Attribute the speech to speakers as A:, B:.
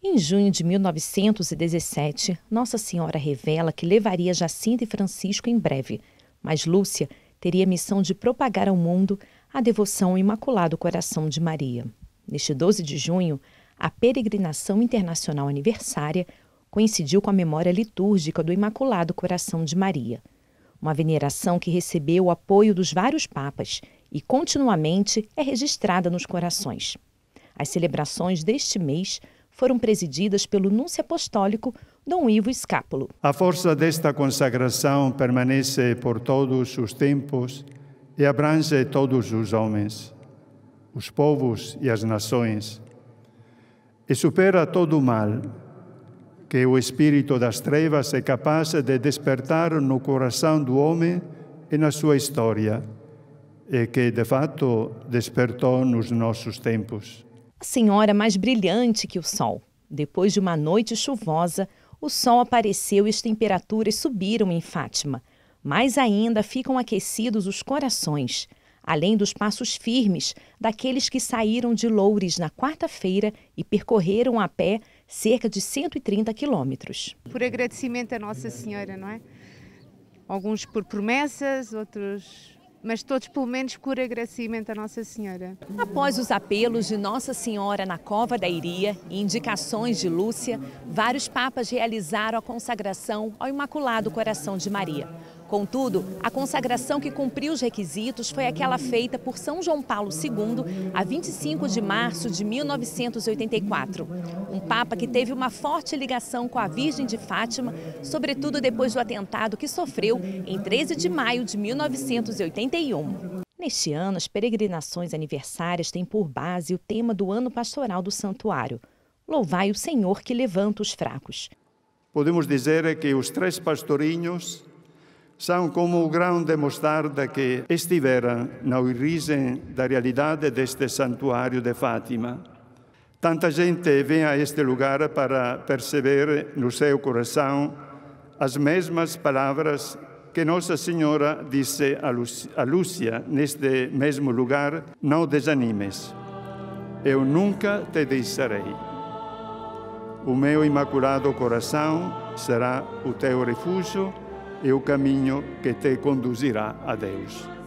A: Em junho de 1917, Nossa Senhora revela que levaria Jacinta e Francisco em breve, mas Lúcia teria a missão de propagar ao mundo a devoção ao Imaculado Coração de Maria. Neste 12 de junho, a peregrinação internacional aniversária coincidiu com a memória litúrgica do Imaculado Coração de Maria, uma veneração que recebeu o apoio dos vários papas e continuamente é registrada nos corações. As celebrações deste mês foram presididas pelo núncio apostólico Dom Ivo Escápulo.
B: A força desta consagração permanece por todos os tempos e abrange todos os homens, os povos e as nações, e supera todo o mal que o espírito das trevas é capaz de despertar no coração do homem e na sua história, e que de fato despertou nos nossos tempos.
A: A senhora mais brilhante que o sol. Depois de uma noite chuvosa, o sol apareceu e as temperaturas subiram em Fátima. Mais ainda ficam aquecidos os corações, além dos passos firmes daqueles que saíram de Loures na quarta-feira e percorreram a pé cerca de 130 quilômetros. Por agradecimento a Nossa Senhora, não é? Alguns por promessas, outros mas todos pelo menos por agradecimento a Nossa Senhora. Após os apelos de Nossa Senhora na Cova da Iria e indicações de Lúcia, vários papas realizaram a consagração ao Imaculado Coração de Maria. Contudo, a consagração que cumpriu os requisitos foi aquela feita por São João Paulo II a 25 de março de 1984. Um Papa que teve uma forte ligação com a Virgem de Fátima, sobretudo depois do atentado que sofreu em 13 de maio de 1981. Neste ano, as peregrinações aniversárias têm por base o tema do ano pastoral do santuário. Louvai o Senhor que levanta os fracos.
B: Podemos dizer que os três pastorinhos são como o grão de mostarda que estivera na origem da realidade deste santuário de Fátima. Tanta gente vem a este lugar para perceber no seu coração as mesmas palavras que Nossa Senhora disse a Lúcia neste mesmo lugar: Não desanimes, eu nunca te deixarei. O meu imaculado coração será o teu refúgio e é o caminho que te conduzirá a Deus.